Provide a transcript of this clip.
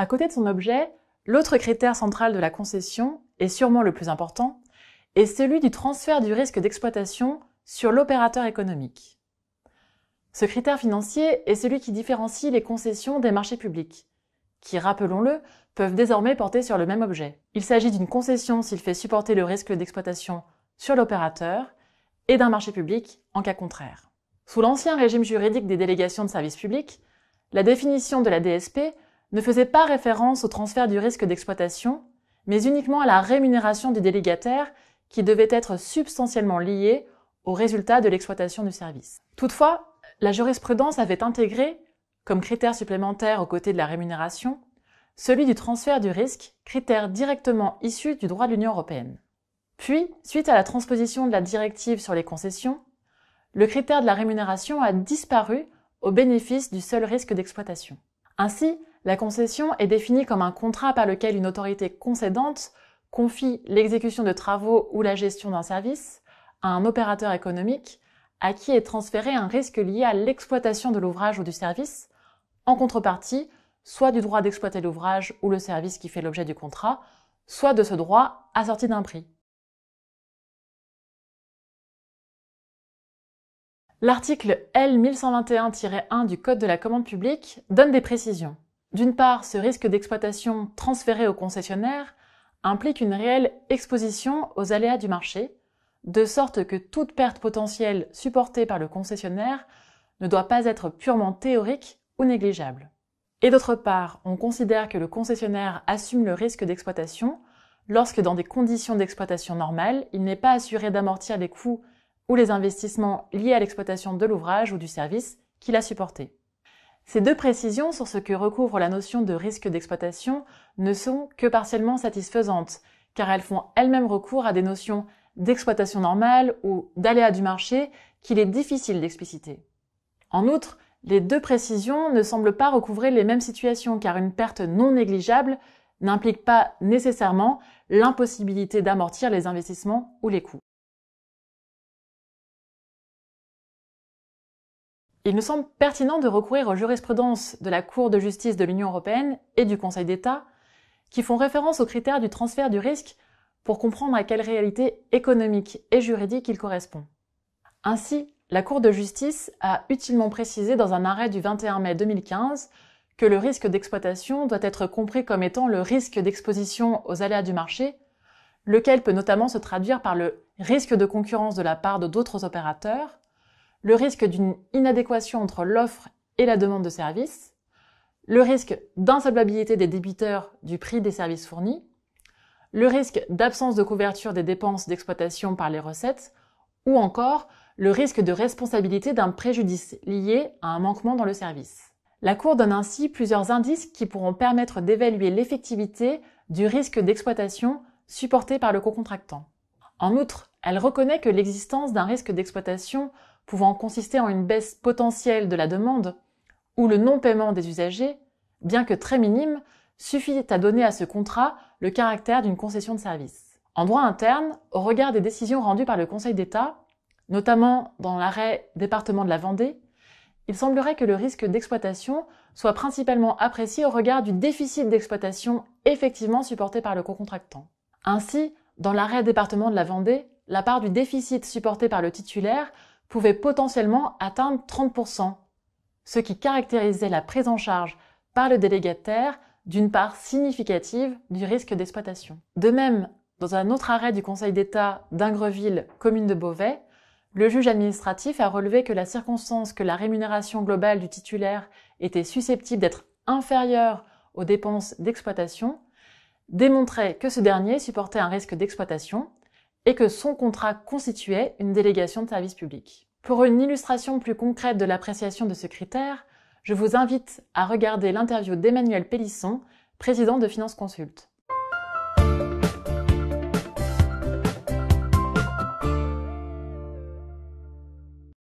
À côté de son objet, l'autre critère central de la concession, et sûrement le plus important, est celui du transfert du risque d'exploitation sur l'opérateur économique. Ce critère financier est celui qui différencie les concessions des marchés publics, qui, rappelons-le, peuvent désormais porter sur le même objet. Il s'agit d'une concession s'il fait supporter le risque d'exploitation sur l'opérateur et d'un marché public en cas contraire. Sous l'ancien régime juridique des délégations de services publics, la définition de la DSP ne faisait pas référence au transfert du risque d'exploitation, mais uniquement à la rémunération du délégataire qui devait être substantiellement liée au résultat de l'exploitation du service. Toutefois, la jurisprudence avait intégré, comme critère supplémentaire aux côtés de la rémunération, celui du transfert du risque, critère directement issu du droit de l'Union européenne. Puis, suite à la transposition de la directive sur les concessions, le critère de la rémunération a disparu au bénéfice du seul risque d'exploitation. Ainsi, la concession est définie comme un contrat par lequel une autorité concédante confie l'exécution de travaux ou la gestion d'un service à un opérateur économique à qui est transféré un risque lié à l'exploitation de l'ouvrage ou du service, en contrepartie soit du droit d'exploiter l'ouvrage ou le service qui fait l'objet du contrat, soit de ce droit assorti d'un prix. L'article L1121-1 du Code de la commande publique donne des précisions. D'une part, ce risque d'exploitation transféré au concessionnaire implique une réelle exposition aux aléas du marché, de sorte que toute perte potentielle supportée par le concessionnaire ne doit pas être purement théorique ou négligeable. Et d'autre part, on considère que le concessionnaire assume le risque d'exploitation lorsque dans des conditions d'exploitation normales, il n'est pas assuré d'amortir les coûts ou les investissements liés à l'exploitation de l'ouvrage ou du service qu'il a supporté. Ces deux précisions sur ce que recouvre la notion de risque d'exploitation ne sont que partiellement satisfaisantes, car elles font elles-mêmes recours à des notions d'exploitation normale ou d'aléa du marché qu'il est difficile d'expliciter. En outre, les deux précisions ne semblent pas recouvrer les mêmes situations car une perte non négligeable n'implique pas nécessairement l'impossibilité d'amortir les investissements ou les coûts. il nous semble pertinent de recourir aux jurisprudences de la Cour de justice de l'Union européenne et du Conseil d'État qui font référence aux critères du transfert du risque pour comprendre à quelle réalité économique et juridique il correspond. Ainsi, la Cour de justice a utilement précisé dans un arrêt du 21 mai 2015 que le risque d'exploitation doit être compris comme étant le risque d'exposition aux aléas du marché, lequel peut notamment se traduire par le risque de concurrence de la part de d'autres opérateurs, le risque d'une inadéquation entre l'offre et la demande de services, le risque d'insolvabilité des débiteurs du prix des services fournis, le risque d'absence de couverture des dépenses d'exploitation par les recettes, ou encore le risque de responsabilité d'un préjudice lié à un manquement dans le service. La Cour donne ainsi plusieurs indices qui pourront permettre d'évaluer l'effectivité du risque d'exploitation supporté par le co-contractant. En outre, elle reconnaît que l'existence d'un risque d'exploitation pouvant consister en une baisse potentielle de la demande, ou le non-paiement des usagers, bien que très minime, suffit à donner à ce contrat le caractère d'une concession de service. En droit interne, au regard des décisions rendues par le Conseil d'État, notamment dans l'arrêt département de la Vendée, il semblerait que le risque d'exploitation soit principalement apprécié au regard du déficit d'exploitation effectivement supporté par le co-contractant. Ainsi, dans l'arrêt département de la Vendée, la part du déficit supporté par le titulaire pouvaient potentiellement atteindre 30%, ce qui caractérisait la prise en charge par le délégataire d'une part significative du risque d'exploitation. De même, dans un autre arrêt du Conseil d'État d'Ingreville, commune de Beauvais, le juge administratif a relevé que la circonstance que la rémunération globale du titulaire était susceptible d'être inférieure aux dépenses d'exploitation démontrait que ce dernier supportait un risque d'exploitation et que son contrat constituait une délégation de service public. Pour une illustration plus concrète de l'appréciation de ce critère, je vous invite à regarder l'interview d'Emmanuel Pélisson, président de Finance Consult.